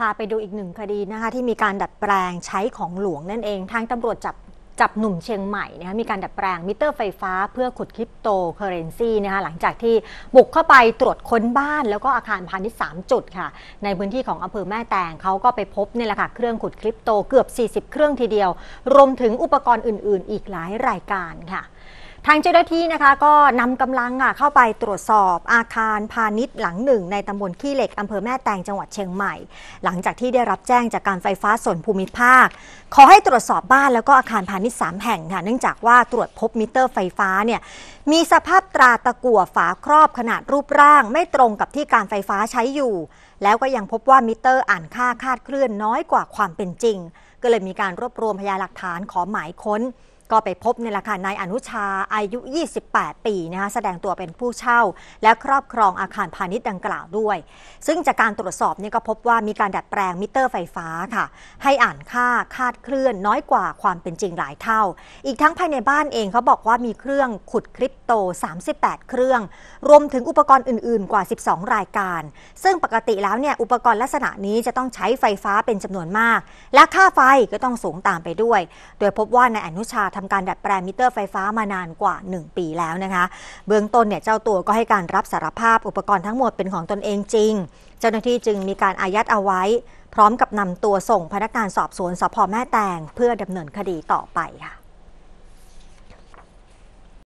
พาไปดูอีกหนึ่งคดีนะคะที่มีการดัดแปลงใช้ของหลวงนั่นเอง ทางตำรวจจับจับหนุ่มเชียงใหม่นะคะมีการดัดแปลงมิเตอร์ไฟฟ้าเพื่อขุดคริปโตเคอเรนซีนะคะหลังจากที่บุกเข้าไปตรวจค้นบ้านแล้วก็อาคารพาณิชย์3จุดค่ะ ในพื้นที่ของอำเภอแม่แตงเขาก็ไปพบนี่แหละค่ะเครื่องขุดคริปโตเกือบ40 เครื่องทีเดียว รวมถึงอุปกรณ์อื่นๆ อีกหลายรายการค่ะทางเจ้าหน้าที่นะคะก็นำกำลังเข้าไปตรวจสอบอาคารพาณิชย์หลังหนึ่ง ในตำบลขี้เหล็กอำเภอแม่แตงจังหวัดเชียงใหม่ หลังจากที่ได้รับแจ้งจากการไฟฟ้าส่วนภูมิภาค ขอให้ตรวจสอบบ้านแล้วก็อาคารพาณิชย์ 3 แห่งค่ะเนื่องจากว่าตรวจพบมิเตอร์ไฟฟ้าเนี่ยมีสภาพตราตะกั่วฝาครอบขนาดรูปร่าง ไม่ตรงกับที่การไฟฟ้าใช้อยู่ แล้วก็ยังพบว่ามิเตอร์อ่านค่าคาดเคลื่อนน้อยกว่าความเป็นจริง ก็เลยมีการรวบรวมพยานหลักฐานขอหมายค้นก็ไปพบในราคา นายอนุชา อายุ 28 ปี นะคะแสดงตัวเป็นผู้เช่า และครอบครองอาคารพาณิชย์ดังกล่าวด้วย ซึ่งจากการตรวจสอบเนี่ยก็พบว่ามีการดัดแปลงมิเตอร์ไฟฟ้าค่ะ ให้อ่านค่าคาดเคลื่อนน้อยกว่าความเป็นจริงหลายเท่า อีกทั้งภายในบ้านเองเขาบอกว่ามีเครื่องขุดคริปโต 38 เครื่อง รวมถึงอุปกรณ์อื่น ๆ กว่า 12 รายการ ซึ่งปกติแล้วเนี่ยอุปกรณ์ลักษณะนี้จะต้องใช้ไฟฟ้าเป็นจำนวนมาก และค่าไฟก็ต้องสูงตามไปด้วย โดยพบว่า นายอนุชาทำการดัดแปลงมิเตอร์ไฟฟ้ามานานกว่า 1 ปีแล้วนะคะ เบื้องต้นเนี่ยเจ้าตัวก็ให้การรับสารภาพอุปกรณ์ทั้งหมดเป็นของตนเองจริง เจ้าหน้าที่จึงมีการอายัดเอาไว้ พร้อมกับนำตัวส่งพนักงานสอบสวนสพแม่แตงเพื่อดำเนินคดีต่อไปค่ะ